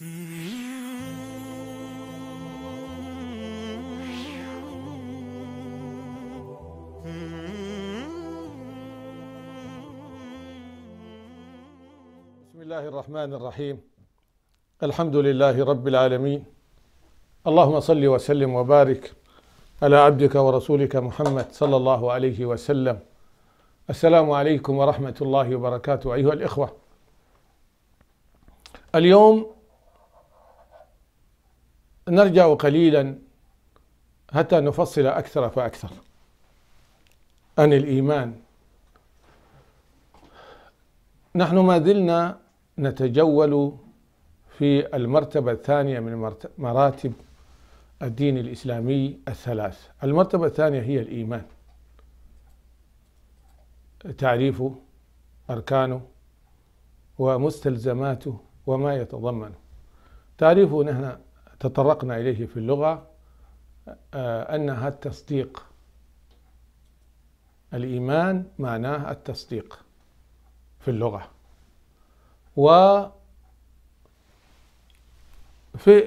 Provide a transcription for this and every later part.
بسم الله الرحمن الرحيم الحمد لله رب العالمين اللهم صل وسلم وبارك على عبدك ورسولك محمد صلى الله عليه وسلم السلام عليكم ورحمه الله وبركاته ايها الاخوه اليوم نرجع قليلا حتى نفصل أكثر فأكثر عن الإيمان نحن ما زلنا نتجول في المرتبة الثانية من مراتب الدين الإسلامي الثلاث المرتبة الثانية هي الإيمان تعريفه أركانه ومستلزماته وما يتضمنه تعريفه نحن تطرقنا إليه في اللغة آه، أنها التصديق الإيمان معناه التصديق في اللغة وفي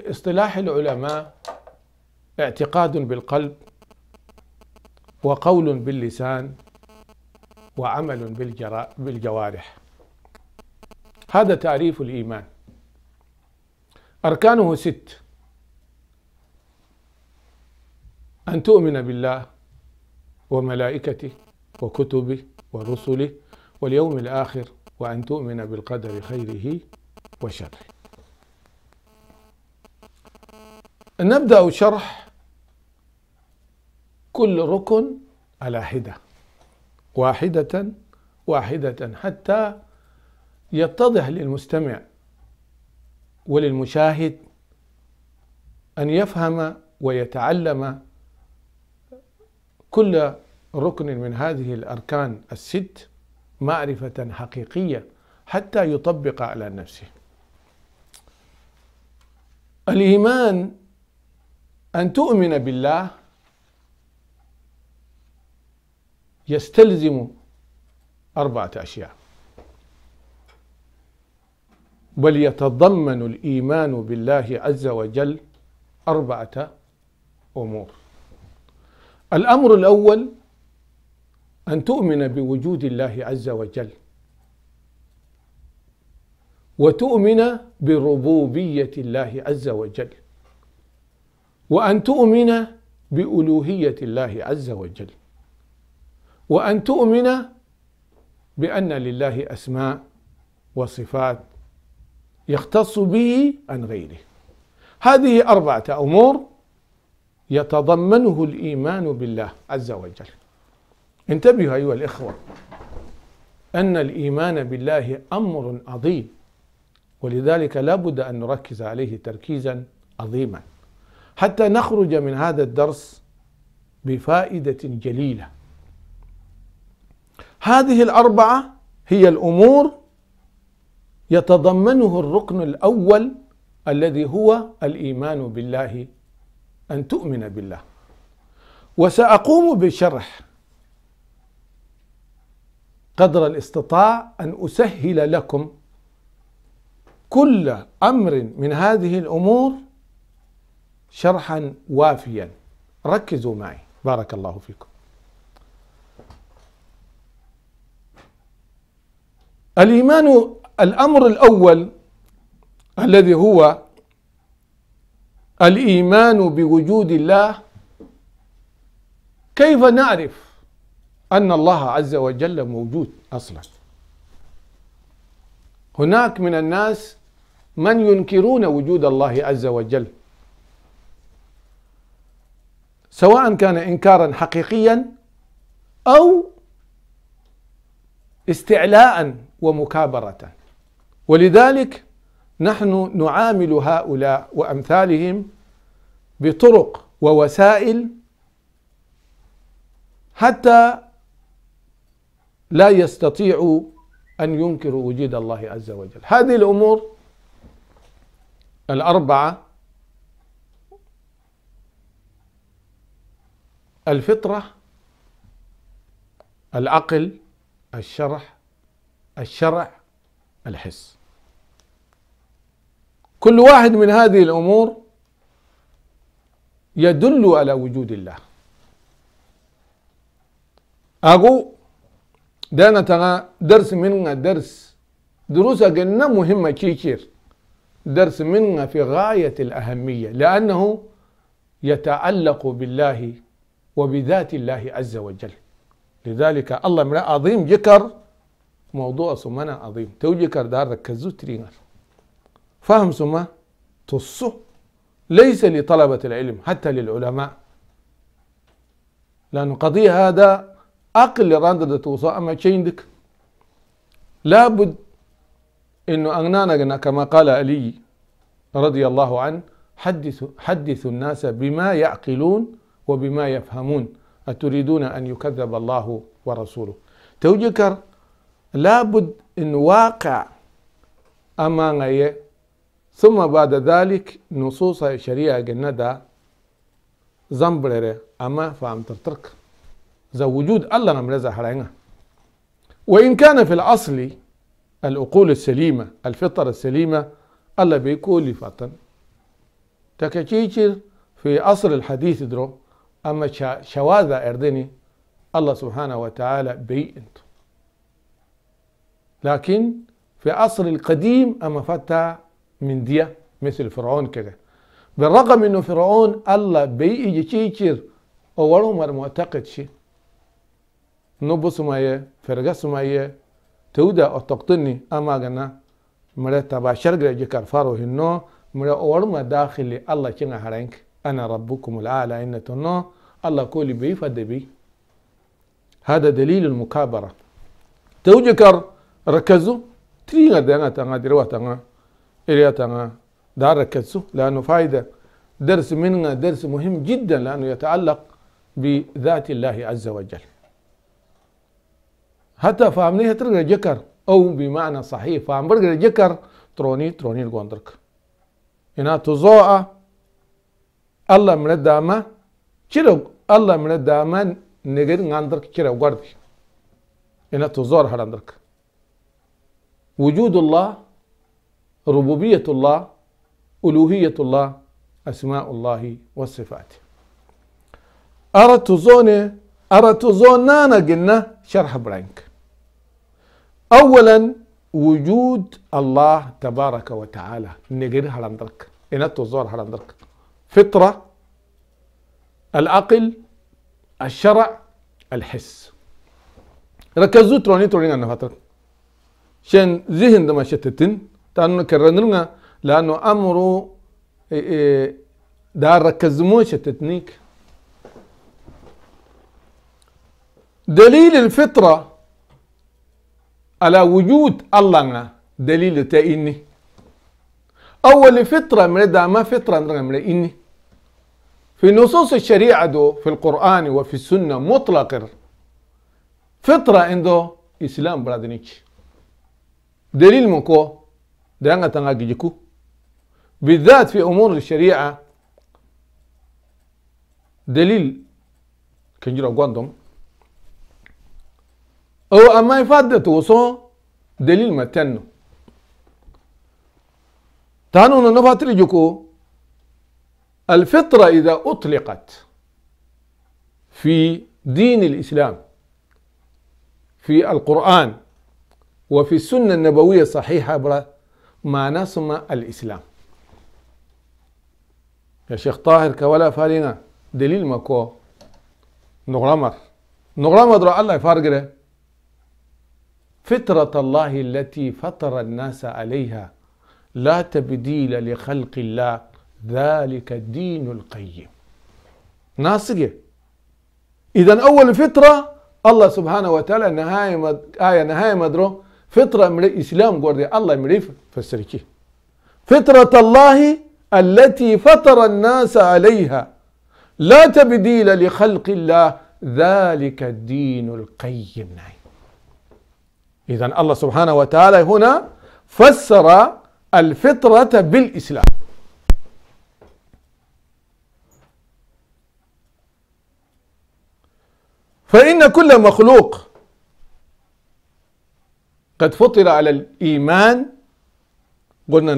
اصطلاح العلماء اعتقاد بالقلب وقول باللسان وعمل بالجوارح هذا تعريف الإيمان أركانه ست أن تؤمن بالله وملائكته وكتبه ورسله واليوم الآخر وأن تؤمن بالقدر خيره وشره نبدأ شرح كل ركن على حدة واحدة واحدة حتى يتضح للمستمع وللمشاهد أن يفهم ويتعلم كل ركن من هذه الاركان الست معرفه حقيقيه حتى يطبق على نفسه الايمان ان تؤمن بالله يستلزم اربعه اشياء بل يتضمن الايمان بالله عز وجل اربعه امور الأمر الأول أن تؤمن بوجود الله عز وجل وتؤمن بربوبية الله عز وجل وأن تؤمن بألوهية الله عز وجل وأن تؤمن بأن لله أسماء وصفات يختص به عن غيره هذه أربعة أمور يتضمنه الإيمان بالله عز وجل انتبهوا أيها الإخوة أن الإيمان بالله أمر عظيم ولذلك لا بد أن نركز عليه تركيزا عظيما حتى نخرج من هذا الدرس بفائدة جليلة هذه الأربعة هي الأمور يتضمنه الركن الأول الذي هو الإيمان بالله أن تؤمن بالله وسأقوم بشرح قدر الاستطاع أن أسهل لكم كل أمر من هذه الأمور شرحا وافيا ركزوا معي بارك الله فيكم الإيمان الأمر الأول الذي هو الإيمان بوجود الله كيف نعرف أن الله عز وجل موجود أصلا هناك من الناس من ينكرون وجود الله عز وجل سواء كان إنكارا حقيقيا أو استعلاء ومكابرة ولذلك نحن نعامل هؤلاء وأمثالهم بطرق ووسائل حتى لا يستطيعوا أن ينكروا وجود الله عز وجل هذه الأمور الأربعة الفطرة العقل الشرح الشرع الحس كل واحد من هذه الأمور يدل على وجود الله أقو دانا تغا درس من درس دروس قلنا مهمة كيكير درس من في غاية الأهمية لأنه يتعلق بالله وبذات الله عز وجل لذلك الله امرأة عظيم جكر موضوع سمنا عظيم تو جكر دار ركزو ترينر فهم سما تصو ليس لطلبة العلم حتى للعلماء لأن قضية هذا أقل راندة توصى أما تشيندك لابد أنه أغنانا كما قال علي رضي الله عنه حدثوا حدث الناس بما يعقلون وبما يفهمون أتريدون أن يكذب الله ورسوله توجكر لابد أن واقع أمانة ثم بعد ذلك نصوص الشريعة جندا زمبرة أما فهم ترترك ذا وجود الله نمرزا حرينها وإن كان في الأصل العقول السليمة الفطر السليمة الله بيقول فطن تكتشيشر في أصل الحديث درو أما شواذة أردني الله سبحانه وتعالى بيئنت لكن في أصل القديم أما فتى من دي مثل فرعون كده بالرغم انه فرعون الله بيجي تشيتشير مر معتقد شي نبو سمايه فرقه سمايه تودا اتقطني اما غنا مره تباشر شرق جكر فارو هنو مره ما داخل الله كنا هرنك انا ربكم الاعلى ان تنو الله كولي بي فدبي هذا دليل المكابره توجكر ركزوا ترينا دانا تانا درواتنا إليتنا دار كتسو لأنه فائدة درس منا درس مهم جدا لأنه يتعلق بذات الله عز وجل حتى فامني هترجع جكر أو بمعنى صحيح فام برجع جكر تروني تروني القندرك هنا تزوء الله من الدامة شرق الله من الدامة نجر عندك شرق وردي هنا تزور هرندرك وجود الله ربوبية الله ألوهية الله أسماء الله والصفات أردت زونة أردت زونانا قلنا شرح برانك أولا وجود الله تبارك وتعالى نقر هرندرك إن تزور هرندرك فطرة العقل الشرع الحس ركزوا تروني تروني أنا فترة شان ذهن دما شتتن تانو كررنا لانه امره ده ركزموش تتنيك دليل الفطرة على وجود الله دليل تأيني أول فطرة من ده ما فطرة من إني في نصوص الشريعة دو في القرآن وفي السنة مطلق فطرة عنده إسلام برادنيك دليل مكو دانغا تنغاجيكو بالذات في أمور الشريعة دليل كنجرا غوندوم أو أما يفاد توصو دليل ما تنو تانو جوكو الفطرة إذا أطلقت في دين الإسلام في القرآن وفي السنة النبوية الصحيحة ما ثم الإسلام يا شيخ طاهر كولا فالينا دليل مكو نغرمر نغرمر الله يفارق فطرة الله التي فطر الناس عليها لا تبديل لخلق الله ذلك الدين القيم ناسجة إذا أول فطرة الله سبحانه وتعالى نهاية مد... آية نهاية مدرو فطرة من الاسلام قوردي الله ملي فسركي فطرة الله التي فطر الناس عليها لا تبديل لخلق الله ذلك الدين القيم نعم إذا الله سبحانه وتعالى هنا فسر الفطرة بالإسلام فإن كل مخلوق قد فطر على الإيمان قلنا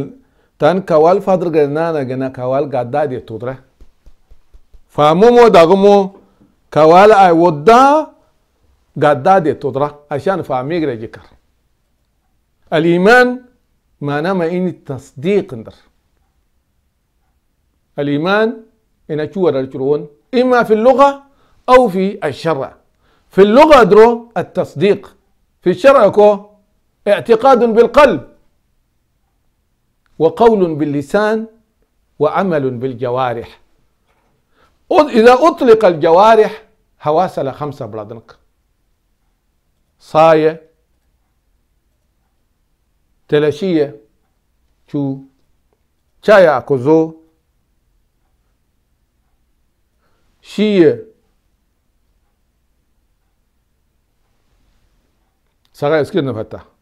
تان كوال فادر جنانا جنا كوال قداد يتوتره فامومو داغمو كوال أي ودا دادي تودره عشان فاميق جكر الإيمان ما نما إني تصديق اندر الإيمان إن أشوار إما في اللغة أو في الشرع في اللغة درو التصديق في الشرع كو اعتقاد بالقلب وقول باللسان وعمل بالجوارح إذا أطلق الجوارح هواسل خمسة برادنك صاية تلاشية شو شايا اكوزو شية سغاية اسكير فتح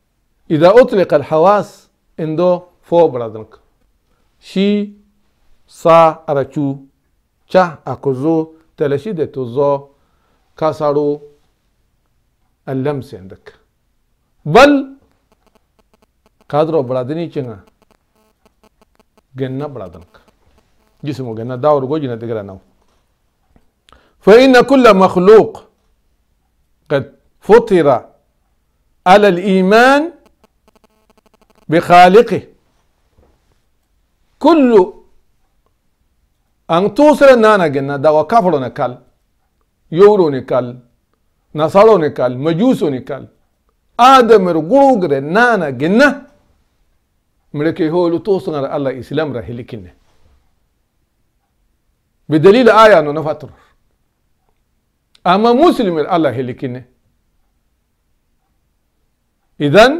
إذا أطلق الحواس عنده فوق برادنك شي سا أرچو چا أكوزو ده توزو كاسارو اللمس عندك بل قادرو برادني چنگا جنة برادنك جسمو جنة داور جو جنة دقرانو فإن كل مخلوق قد فطر على الإيمان بخالقه كل أن توصل نانا جنا دا وكفر نكال يورو نكال نصارو نكال مجوسو نكال آدم رغوغر نانا جنة مركي هو على الله إسلام رهلكنه بدليل آية أنه نفطر أما مسلم الله هلكنه إذن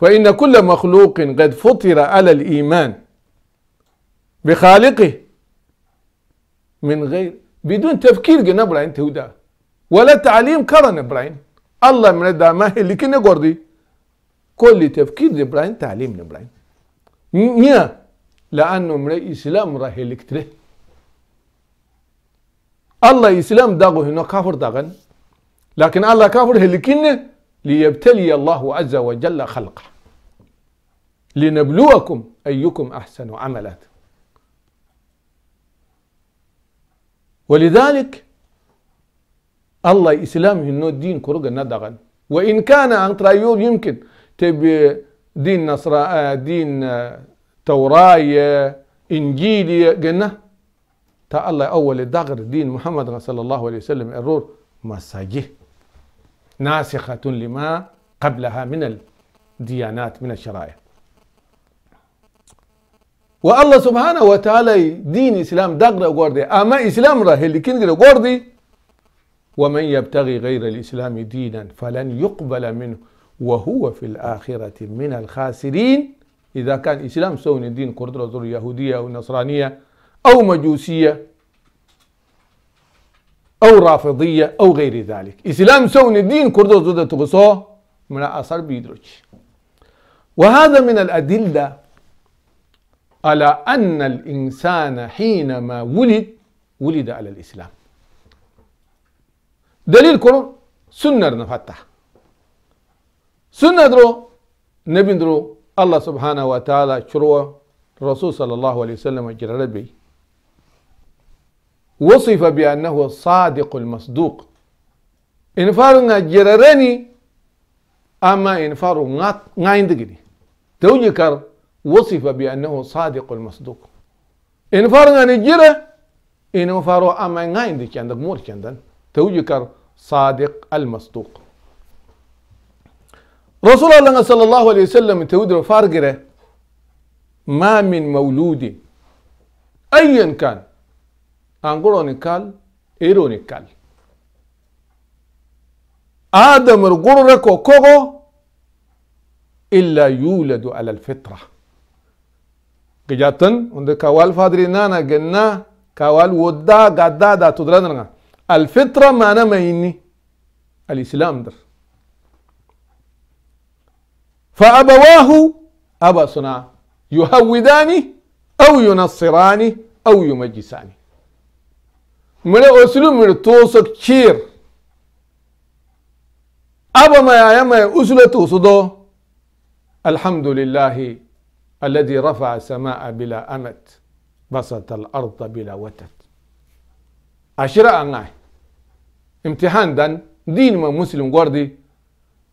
فإن كل مخلوق قد فطر على الإيمان بخالقه من غير بدون تفكير قلنا براين تهودا ولا تعليم كرن براين الله من دا ما اللي كنا قردي كل تفكير براين تعليم براين نيا لأنه من إسلام راه اللي الله إسلام داغو هنا كافر داغن لكن الله كافر هلكينه ليبتلي الله عز وجل خلقه لنبلوكم أيكم أحسن عملا ولذلك الله اسلام إنه الدين كرق ندغا وإن كان عن طريق يمكن تبي دين نصراء دين توراية إنجيلية قلنا تا الله أول دغر دين محمد صلى الله عليه وسلم الرور مساجيه ناسخة لما قبلها من الديانات من الشرائع والله سبحانه وتعالى دين اسلام دقرة غوردي اما اسلام راه اللي كنت غوردي ومن يبتغي غير الاسلام دينا فلن يقبل منه وهو في الاخره من الخاسرين اذا كان اسلام سون الدين كردرة يهوديه او نصرانيه او مجوسيه او رافضيه او غير ذلك اسلام سون الدين كردو زودة تغسو من اثر بيدرج وهذا من الادله على ان الانسان حينما ولد ولد على الاسلام دليل كرم سنة نفتح سنة درو نبي درو الله سبحانه وتعالى شروع الرسول صلى الله عليه وسلم جرى بي وصف بأنه الصادق المصدوق إنفار جررني أما إنفار نايندقني توجكر وصف بأنه صادق المصدوق إنفار نجرة إنفار أما نايندك عندك مور كندن توجكر صادق المصدوق رسول الله صلى الله عليه وسلم تودر فارقرة ما من مولود أيا كان انغرونيكال ايرونيكال آدم الغرركو كوغو إلا يولد على الفطرة قجاتن عند كوال فادري نانا جنا كوال ودا غدا دا تدرنا الفطرة ما أنا ما الإسلام در فأبواه أبا صنع يهوداني أو ينصراني أو يمجساني من أسلم من tuusut ciir أبا ما maya usula tuusudo الحمد لله الذي رفع السماء بلا أمت بسط الأرض بلا وتت أشراء ناي امتحان دان دين ما مسلم قردي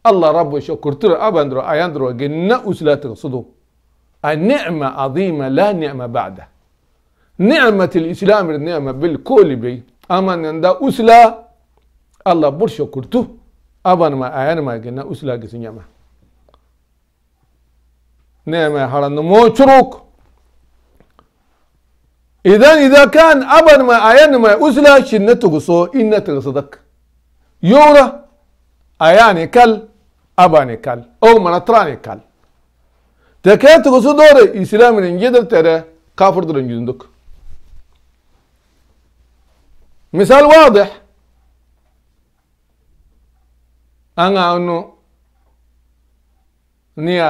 الله رب شكرتر أبندر أندرو جنة أسلات صدو النعمة عظيمة لا نعمة بعدها ni'metil İslam'ın ni'me bil kulübi amanında usla Allah bur şokurtu abanma ayanma gene usla gisin yama ni'me haranı moçuruk idan idan kan abanma ayanma usla şinnetu guso innetu sadak yora ayan kal aban kal o manatrani kal tekeye tugusu doğru İslam'ın gidir tere kafirdirin yüzündük. مثال واضح أنا انو ني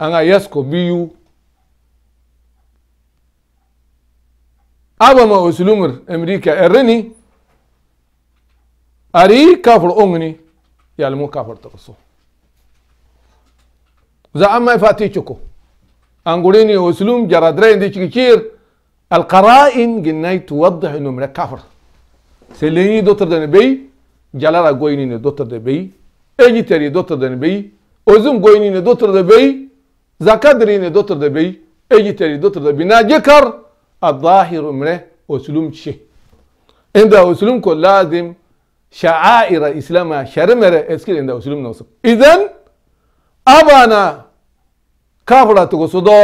أنا يسكو بيو أبا ما أسلمر أمريكا إرني أري كافر أغني يعلمو يعني كافر تقصو زعما فاتيشكو انغوريني أسلوم جرادرين دي القرائن جناي توضح أنه من كافر Se legni d'autres dans le pays, Jalara goyini d'autres dans le pays, Egniteri d'autres dans le pays, Ozum goyini d'autres dans le pays, Zakadrini d'autres dans le pays, Egniteri d'autres dans le bina gekar, الظاهر منه أسلوب شيء عند أسلوب كل لازم شعائر إسلام شرمرة اسكيل عند أسلوب نوصف إذن أبانا كافرة تقصدو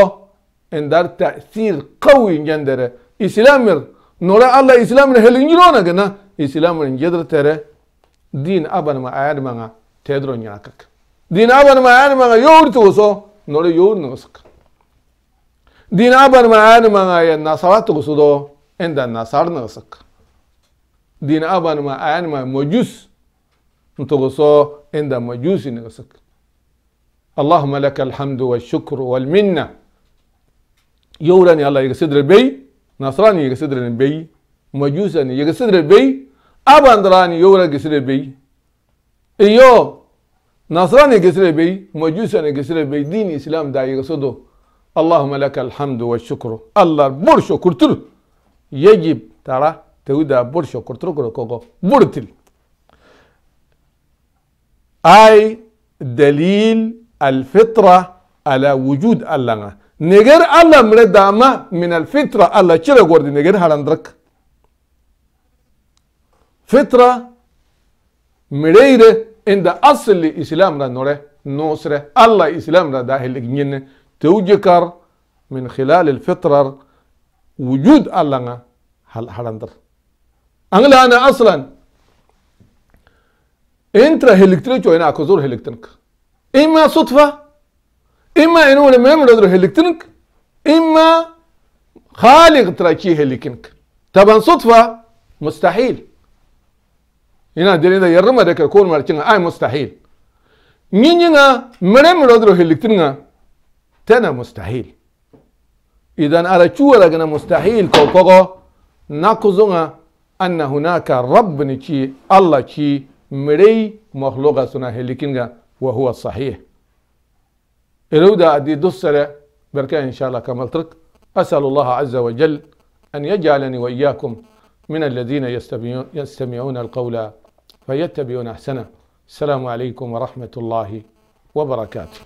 عند تأثير قوي جندر إسلامر nora Allah islam ne helin yiro na gana islam ne jedra tere din aban ma ayad manga tedro nyakak din aban ma ayad manga yor to so nora yor no sak din aban ma ayad manga ya nasarat to so do enda nasar no sak din aban ma ayad ma mojus to so enda mojus no sak اللهم لك الحمد والشكر والمنه يورني الله يقصد البي نصراني يقصدر البي مجوسني يقصدر البي أبا أندراني يورا قصدر البي إيو نصراني قصدر البي مجوسني يقصدر البي دين الإسلام دا يقصده اللهم لك الحمد والشكر الله بور شكرتر يجب ترى تودا بور شكرتر كوكو بورتل أي دليل الفطرة على وجود الله نجر الله مردامة من الفطرة الله كلا قردي نجر هالاندرك فطرة مريرة عند أصل الإسلام نوره نوسره الله إسلام را داخل جنة توجكر من خلال الفطرة وجود الله هل هلندر أنا أنا أصلا أنت هلكتريتشو وأنا أكوزور هلكتنك إما صدفة اما انو لما يمر ادرو هيلكتنك اما خالق تراكي هيلكنك طبعا صدفة مستحيل هنا دلنا يرمى ذلك يكون مرتين اي آه، مستحيل نينا مرم رادرو هيلكتنا تنا مستحيل اذا على شو لقنا مستحيل كوكوغا نقزونا ان هناك رب نتي الله تي مري مخلوقه سنا هيلكنا وهو صحيح الوداع دي دسرة بركة إن شاء الله كما ترك أسأل الله عز وجل أن يجعلني وإياكم من الذين يستمعون القول فيتبعون أحسنه السلام عليكم ورحمة الله وبركاته